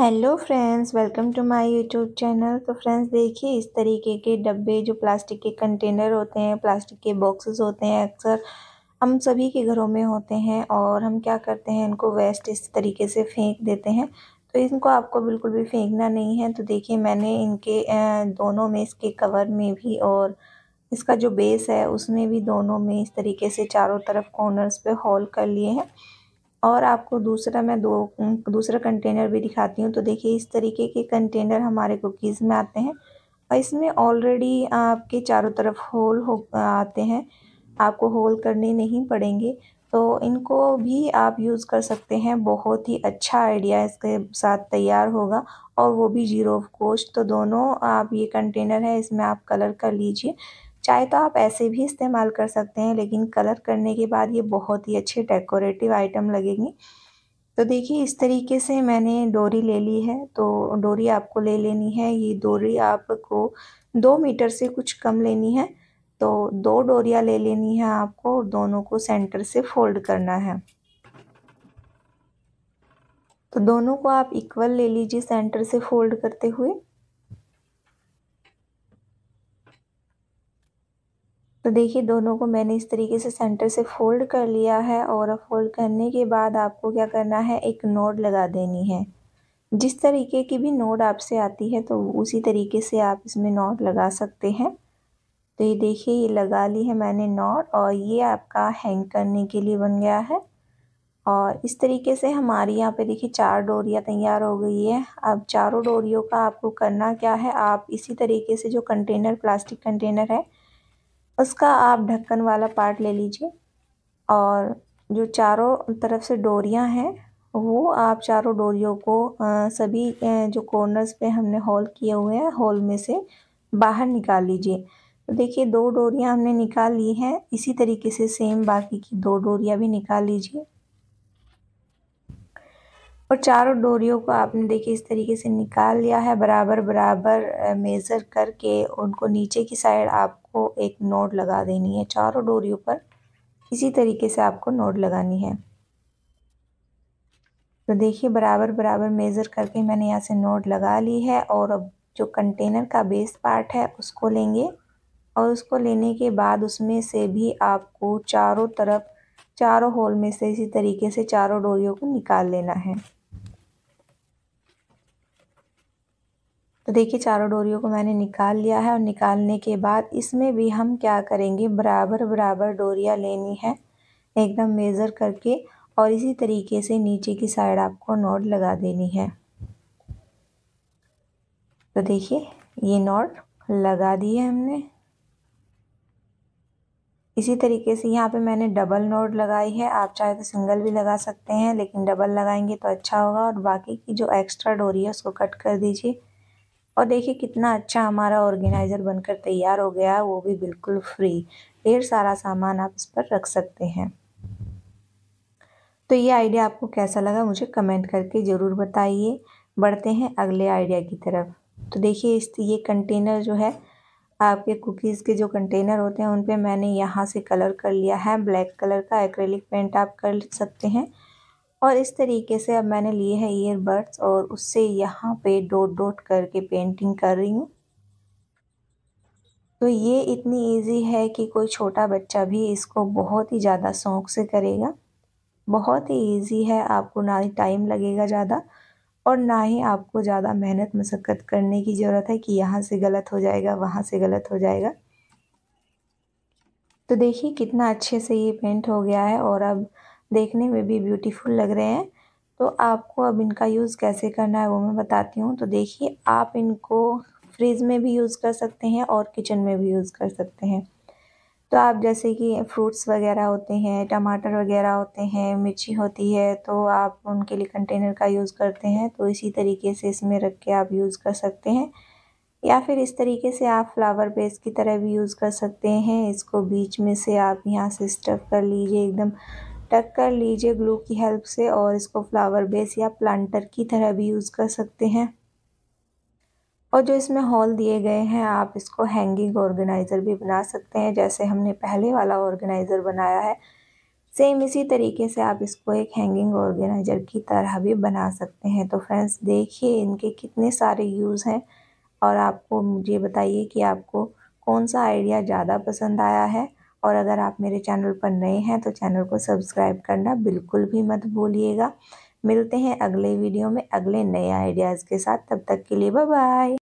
hello friends welcome to my YouTube channel तो friends देखिए इस तरीके के डब्बे जो प्लास्टिक के कंटेनर होते हैं प्लास्टिक के बॉक्सेस होते हैं अक्सर हम सभी के घरों में होते हैं और हम क्या करते हैं इनको वेस्ट इस तरीके से फेंक देते हैं तो इनको आपको बिल्कुल भी फेंकना नहीं है तो देखिए मैंने इनके दोनों में इसके कवर में भी और इसका जो बेस है उसमें भी दोनों में इस तरीके से चारों तरफ कॉर्नर्स पर हॉल कर लिए हैं और आपको दूसरा मैं दो दूसरा कंटेनर भी दिखाती हूँ तो देखिए इस तरीके के कंटेनर हमारे कुकीज़ में आते हैं और इसमें ऑलरेडी आपके चारों तरफ होल हो आते हैं आपको होल करने नहीं पड़ेंगे तो इनको भी आप यूज़ कर सकते हैं बहुत ही अच्छा आइडिया इसके साथ तैयार होगा और वो भी जीरो ऑफ कोस्ट तो दोनों आप ये कंटेनर है इसमें आप कलर कर लीजिए चाहे तो आप ऐसे भी इस्तेमाल कर सकते हैं लेकिन कलर करने के बाद ये बहुत ही अच्छे डेकोरेटिव आइटम लगेंगी तो देखिए इस तरीके से मैंने डोरी ले ली है तो डोरी आपको ले लेनी है ये डोरी आपको दो मीटर से कुछ कम लेनी है तो दो डोरियाँ ले लेनी है आपको और दोनों को सेंटर से फोल्ड करना है तो दोनों को आप इक्वल ले लीजिए सेंटर से फोल्ड करते हुए तो देखिए दोनों को मैंने इस तरीके से सेंटर से फोल्ड कर लिया है और फोल्ड करने के बाद आपको क्या करना है एक नोड लगा देनी है जिस तरीके की भी नोड आपसे आती है तो उसी तरीके से आप इसमें नोड लगा सकते हैं तो ये देखिए ये लगा ली है मैंने नोट और ये आपका हैंग करने के लिए बन गया है और इस तरीके से हमारी यहाँ पे देखिए चार डोरियाँ तैयार हो गई है अब चारों डोरियों का आपको करना क्या है आप इसी तरीके से जो कंटेनर प्लास्टिक कंटेनर है उसका आप ढक्कन वाला पार्ट ले लीजिए और जो चारों तरफ से डोरियां हैं वो आप चारों डोरियों को आ, सभी जो कॉर्नर्स पे हमने होल किए हुए हैं होल में से बाहर निकाल लीजिए तो देखिए दो डोरियां हमने निकाल ली हैं इसी तरीके से सेम बाकी की दो डोरियां भी निकाल लीजिए और चारों डोरियों को आपने देखिए इस तरीके से निकाल लिया है बराबर बराबर मेज़र करके उनको नीचे की साइड आप आपको एक नोड लगा देनी है चारों डोरियों पर इसी तरीके से आपको नोड लगानी है तो देखिए बराबर बराबर मेज़र करके मैंने यहाँ से नोड लगा ली है और अब जो कंटेनर का बेस पार्ट है उसको लेंगे और उसको लेने के बाद उसमें से भी आपको चारों तरफ चारों होल में से इसी तरीके से चारों डोरियों को निकाल लेना है तो देखिए चारों डोरियों को मैंने निकाल लिया है और निकालने के बाद इसमें भी हम क्या करेंगे बराबर बराबर डोरियाँ लेनी है एकदम मेज़र करके और इसी तरीके से नीचे की साइड आपको नोट लगा देनी है तो देखिए ये नोट लगा दी है हमने इसी तरीके से यहाँ पे मैंने डबल नोट लगाई है आप चाहे तो सिंगल भी लगा सकते हैं लेकिन डबल लगाएंगे तो अच्छा होगा और बाकी की जो एक्स्ट्रा डोरी है उसको कट कर दीजिए और देखिए कितना अच्छा हमारा ऑर्गेनाइज़र बनकर तैयार हो गया है वो भी बिल्कुल फ्री ढेर सारा सामान आप इस पर रख सकते हैं तो ये आइडिया आपको कैसा लगा मुझे कमेंट करके ज़रूर बताइए बढ़ते हैं अगले आइडिया की तरफ तो देखिए इस ये कंटेनर जो है आपके कुकीज़ के जो कंटेनर होते हैं उन पर मैंने यहाँ से कलर कर लिया है ब्लैक कलर का एक्रेलिक पेंट आप कर सकते हैं और इस तरीके से अब मैंने लिए हैं ईयरबड्स और उससे यहाँ पे डोट डोट करके पेंटिंग कर रही हूँ तो ये इतनी इजी है कि कोई छोटा बच्चा भी इसको बहुत ही ज़्यादा शौक से करेगा बहुत ही इजी है आपको ना ही टाइम लगेगा ज़्यादा और ना ही आपको ज़्यादा मेहनत मशक्क़त करने की ज़रूरत है कि यहाँ से गलत हो जाएगा वहाँ से गलत हो जाएगा तो देखिए कितना अच्छे से ये पेंट हो गया है और अब देखने में भी ब्यूटीफुल लग रहे हैं तो आपको अब इनका यूज़ कैसे करना है वो मैं बताती हूँ तो देखिए आप इनको फ्रिज में भी यूज़ कर सकते हैं और किचन में भी यूज़ कर सकते हैं तो आप जैसे कि फ्रूट्स वगैरह होते हैं टमाटर वगैरह होते हैं मिर्ची होती है तो आप उनके लिए कंटेनर का यूज़ करते हैं तो इसी तरीके से इसमें रख के आप यूज़ कर सकते हैं या फिर इस तरीके से आप फ्लावर बेस की तरह भी यूज़ कर सकते हैं इसको बीच में से आप यहाँ से स्टफ़ कर लीजिए एकदम कर लीजिए ग्लू की हेल्प से और इसको फ्लावर बेस या प्लांटर की तरह भी यूज़ कर सकते हैं और जो इसमें हॉल दिए गए हैं आप इसको हैंगिंग ऑर्गेनाइज़र भी बना सकते हैं जैसे हमने पहले वाला ऑर्गेनाइज़र बनाया है सेम इसी तरीके से आप इसको एक हैंगिंग ऑर्गेनाइज़र की तरह भी बना सकते हैं तो फ्रेंड्स देखिए इनके कितने सारे यूज़ हैं और आपको मुझे बताइए कि आपको कौन सा आइडिया ज़्यादा पसंद आया है और अगर आप मेरे चैनल पर नए हैं तो चैनल को सब्सक्राइब करना बिल्कुल भी मत भूलिएगा मिलते हैं अगले वीडियो में अगले नए आइडियाज़ के साथ तब तक के लिए बाय